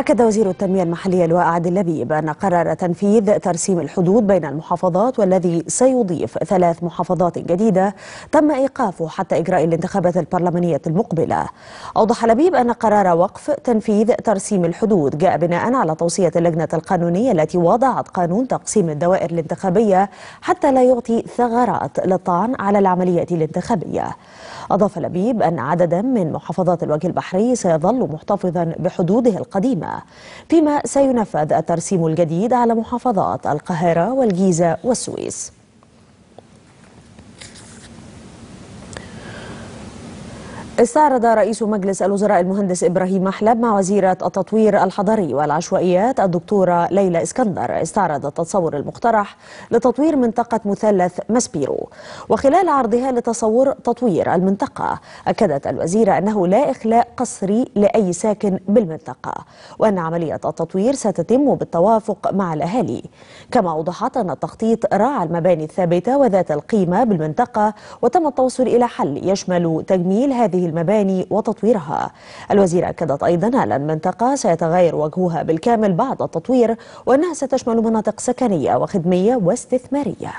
أكد وزير التنمية المحلية لواء عادل لبيب أن قرر تنفيذ ترسيم الحدود بين المحافظات والذي سيضيف ثلاث محافظات جديدة تم إيقافه حتى إجراء الانتخابات البرلمانية المقبلة. أوضح لبيب أن قرار وقف تنفيذ ترسيم الحدود جاء بناء على توصية اللجنة القانونية التي وضعت قانون تقسيم الدوائر الانتخابية حتى لا يعطي ثغرات للطعن على العملية الانتخابية. أضاف لبيب أن عددا من محافظات الوجه البحري سيظل محتفظا بحدوده القديمة فيما سينفذ الترسيم الجديد على محافظات القاهرة والجيزة والسويس استعرض رئيس مجلس الوزراء المهندس إبراهيم محلب مع وزيرة التطوير الحضري والعشوائيات الدكتورة ليلى إسكندر استعرض التصور المقترح لتطوير منطقة مثلث ماسبيرو وخلال عرضها لتصور تطوير المنطقة أكدت الوزيرة أنه لا إخلاء قصري لأي ساكن بالمنطقة وأن عملية التطوير ستتم بالتوافق مع الأهالي كما أوضحت أن التخطيط راعى المباني الثابتة وذات القيمة بالمنطقة وتم التوصل إلى حل يشمل تجميل هذه المباني وتطويرها الوزير أكدت أيضا أن المنطقة سيتغير وجهها بالكامل بعد التطوير وأنها ستشمل مناطق سكنية وخدمية واستثمارية